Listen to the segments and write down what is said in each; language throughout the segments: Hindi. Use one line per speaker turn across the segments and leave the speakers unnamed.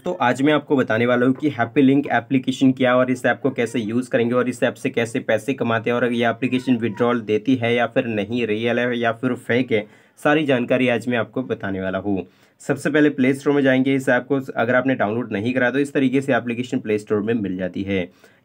दोस्तों आज मैं आपको बताने वाला हूँ कि हैप्पी लिंक एप्लीकेशन क्या और इस ऐप को कैसे यूज़ करेंगे और इस ऐप से कैसे पैसे कमाते हैं और ये एप्लीकेशन विड्रॉल देती है या फिर नहीं रियल है या फिर फेक है सारी जानकारी आज मैं आपको बताने वाला हूँ सबसे पहले प्ले स्टोर में जाएंगे इस ऐप को अगर आपने डाउनलोड नहीं करा तो इस तरीके से एप्लीकेशन प्ले स्टोर में मिल जाती है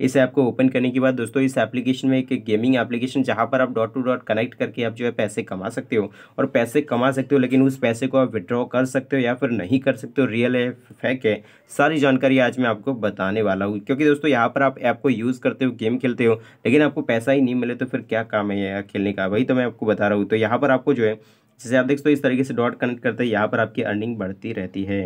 इस ऐप को ओपन करने के बाद दोस्तों इस एप्लीकेशन में एक गेमिंग एप्लीकेशन जहाँ पर आप डॉट टू डॉट कनेक्ट करके आप जो है पैसे कमा सकते हो और पैसे कमा सकते हो लेकिन उस पैसे को आप विड्रॉ कर सकते हो या फिर नहीं कर सकते हो रियल है फैक है सारी जानकारी आज मैं आपको बताने वाला हूँ क्योंकि दोस्तों यहाँ पर आप ऐप को यूज़ करते हो गेम खेलते हो लेकिन आपको पैसा ही नहीं मिले तो फिर क्या काम है यहाँ खेलने का वही तो मैं आपको बता रहा हूँ तो यहाँ पर आपको जो है जैसे आप देख सकते हो इस तरीके से डॉट कनेक्ट करते हैं यहाँ पर आपकी अर्निंग बढ़ती रहती है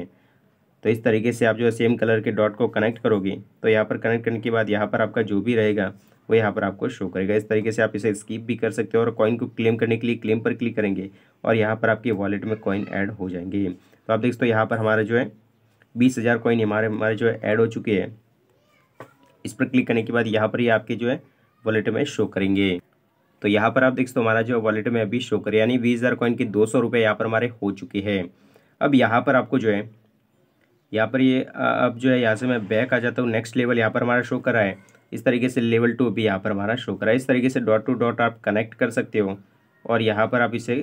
तो इस तरीके से आप जो है सेम कलर के डॉट को कनेक्ट करोगे तो यहाँ पर कनेक्ट करने के बाद यहाँ पर आपका जो भी रहेगा वो यहाँ पर आपको शो करेगा इस तरीके से आप इसे स्कीप भी कर सकते हो और कॉइन को क्लेम करने के लिए क्लेम पर क्लिक करेंगे और यहाँ पर आपके वॉलेट में कॉइन ऐड हो जाएंगे तो आप देख सकते हो यहाँ पर हमारा जो है बीस हज़ार कॉइन हमारे हमारे जो है ऐड हो चुके हैं इस पर क्लिक करने के बाद यहाँ पर ही आपके जो है वॉलेट में शो करेंगे तो यहाँ पर आप देख सकते हो हमारा जो वॉलेट में अभी शो कर यानी बीस हज़ार कॉइन की दो सौ रुपये यहाँ पर हमारे हो चुके हैं अब यहाँ पर आपको जो है यहाँ पर ये अब जो है यहाँ से मैं बैक आ जाता हूँ नेक्स्ट लेवल यहाँ पर हमारा शो कर रहा है इस तरीके से लेवल टू भी यहाँ पर हमारा शो कर रहा है इस तरीके से डॉट टू डॉट आप कनेक्ट कर सकते हो और यहाँ पर आप इसे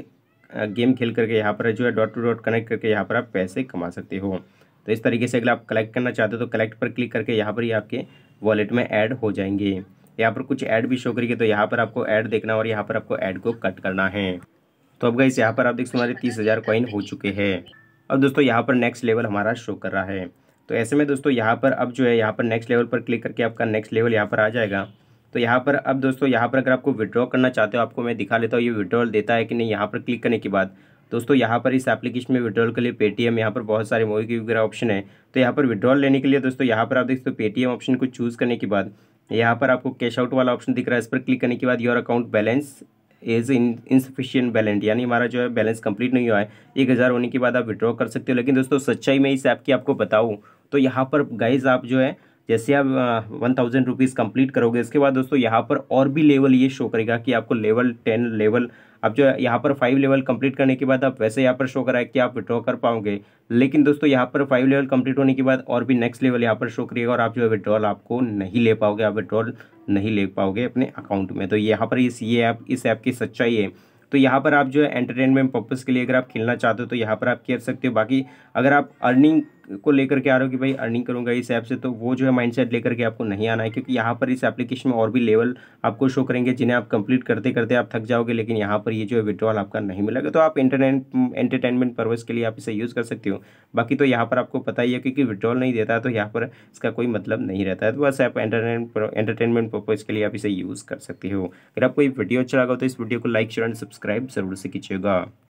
गेम खेल करके यहाँ पर जो है डॉट टू डॉट कनेक्ट करके यहाँ पर आप पैसे कमा सकते हो तो इस तरीके से अगर आप कलेक्ट करना चाहते हो तो कलेक्ट पर क्लिक करके यहाँ पर ही आपके वॉलेट में ऐड हो जाएंगे यहाँ पर कुछ ऐड भी शो करिए तो यहाँ पर आपको ऐड देखना और यहाँ पर आपको ऐड को कट करना है तो अब गई यहाँ पर आप देख सकते हमारे तीस हज़ार कॉइन हो चुके हैं अब दोस्तों यहाँ पर नेक्स्ट लेवल हमारा शो कर रहा है तो ऐसे में दोस्तों यहाँ पर अब जो है यहाँ पर नेक्स्ट लेवल पर क्लिक करके आपका नेक्स्ट लेवल यहाँ पर आ जाएगा तो यहाँ पर अब दोस्तों यहाँ पर अगर आपको विड्रॉ करना चाहते हो आपको मैं दिखा लेता हूँ ये विड्रॉल देता है कि नहीं यहाँ पर क्लिक करने के बाद दोस्तों यहाँ पर इस एप्लीकेशन में विड्रॉल के लिए पेटीएम यहाँ पर बहुत सारे मोबाइल के वगैरह ऑप्शन है तो यहाँ पर विड्रॉल लेने के लिए दोस्तों यहाँ पर आप देख सकते हो पेटीएम ऑप्शन को चूज़ करने के बाद यहाँ पर आपको कैश आउट वाला ऑप्शन दिख रहा है इस पर क्लिक करने के बाद your account balance is in insufficient balance यानी हमारा जो है बैलेंस कंप्लीट नहीं हुआ है एक हज़ार होने के बाद आप विड्रॉ कर सकते हो लेकिन दोस्तों सच्चाई में इस ऐप की आपको बताऊँ तो यहाँ पर गाइज आप जो है जैसे आप वन थाउजेंड रुपीज़ कम्प्लीट करोगे इसके बाद दोस्तों यहाँ पर और भी लेवल ये शो करेगा कि आपको लेवल टेन लेवल आप जो यहाँ पर फाइव लेवल कंप्लीट करने के बाद आप वैसे यहाँ पर शो कराए कि आप विड्रॉ कर पाओगे लेकिन दोस्तों यहाँ पर फाइव लेवल कंप्लीट होने के बाद और भी नेक्स्ट लेवल यहाँ पर शो करिएगा और आप जो है विड्रॉल आपको नहीं ले पाओगे आप विड्रॉल नहीं ले पाओगे अपने अकाउंट में तो यहाँ पर इस ये ऐप इस ऐप की सच्चाई है तो यहाँ पर आप जो है एंटरटेनमेंट पर्पज़ के लिए अगर आप खेलना चाहते हो तो यहाँ पर आप खेल सकते हो बाकी अगर आप अर्निंग को लेकर के आ रहे हो कि भाई अर्निंग करूँगा इस ऐप से तो वो जो है माइंडसेट लेकर के आपको नहीं आना है क्योंकि यहाँ पर इस एप्लीकेशन में और भी लेवल आपको शो करेंगे जिन्हें आप कंप्लीट करते करते आप थक जाओगे लेकिन यहाँ पर ये जो है विड्रॉल आपका नहीं मिलेगा तो आप इंटरनेट एंटरटेनमेंट परपज़ के लिए आप इसे यूज़ कर सकते हो बाकी तो यहाँ पर आपको पता ही है क्योंकि विड्रॉल नहीं देता है तो यहाँ पर इसका कोई मतलब नहीं रहता है तो बस आप एंटरटेनमेंट परपज़ के लिए आप इसे यूज़ कर सकते हो अगर आपको ये वीडियो अच्छा लगा तो इस वीडियो को लाइक शेयर एंड सब्सक्राइब जरूर से कीजिएगा